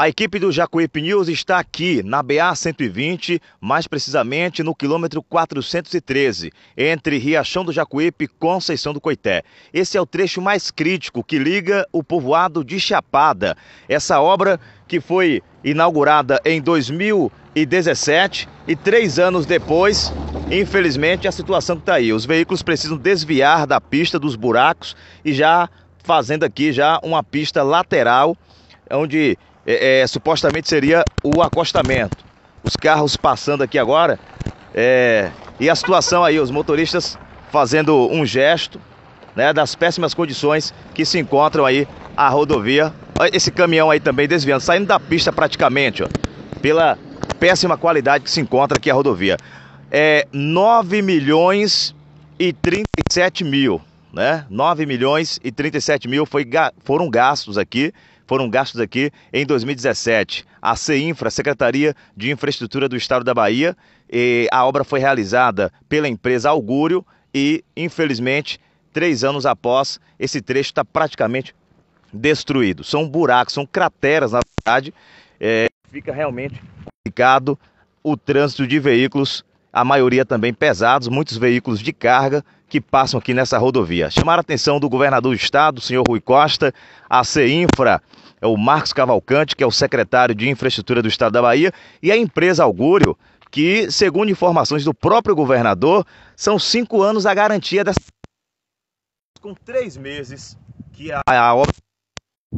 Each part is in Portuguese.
A equipe do Jacuípe News está aqui na BA 120, mais precisamente no quilômetro 413, entre Riachão do Jacuípe e Conceição do Coité. Esse é o trecho mais crítico que liga o povoado de Chapada. Essa obra que foi inaugurada em 2017 e três anos depois, infelizmente, a situação está aí. Os veículos precisam desviar da pista dos buracos e já fazendo aqui já uma pista lateral, onde é, é, supostamente seria o acostamento. Os carros passando aqui agora. É, e a situação aí, os motoristas fazendo um gesto né, das péssimas condições que se encontram aí a rodovia. Esse caminhão aí também desviando, saindo da pista praticamente, ó, pela péssima qualidade que se encontra aqui a rodovia. É 9 milhões e 37 mil, né? 9 milhões e 37 mil foi, foram gastos aqui foram gastos aqui em 2017. A CEINFRA, Secretaria de Infraestrutura do Estado da Bahia, a obra foi realizada pela empresa Augúrio e, infelizmente, três anos após, esse trecho está praticamente destruído. São buracos, são crateras na cidade. É, fica realmente complicado o trânsito de veículos, a maioria também pesados, muitos veículos de carga que passam aqui nessa rodovia. chamar a atenção do governador do estado, o senhor Rui Costa, a CEINFRA é o Marcos Cavalcante, que é o secretário de Infraestrutura do Estado da Bahia, e a empresa Augúrio, que, segundo informações do próprio governador, são cinco anos a garantia dessa. Com três meses que a, a obra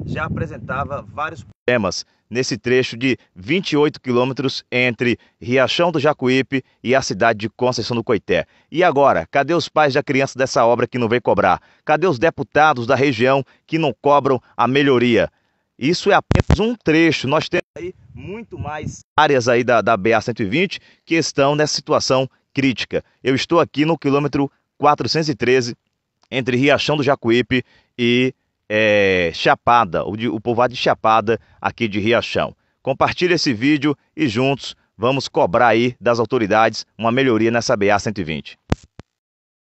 já apresentava vários problemas nesse trecho de 28 quilômetros entre Riachão do Jacuípe e a cidade de Conceição do Coité. E agora, cadê os pais da criança dessa obra que não vem cobrar? Cadê os deputados da região que não cobram a melhoria? Isso é apenas um trecho. Nós temos aí muito mais áreas aí da, da BA-120 que estão nessa situação crítica. Eu estou aqui no quilômetro 413, entre Riachão do Jacuípe e é, Chapada, o, de, o povoado de Chapada aqui de Riachão. Compartilhe esse vídeo e juntos vamos cobrar aí das autoridades uma melhoria nessa BA-120.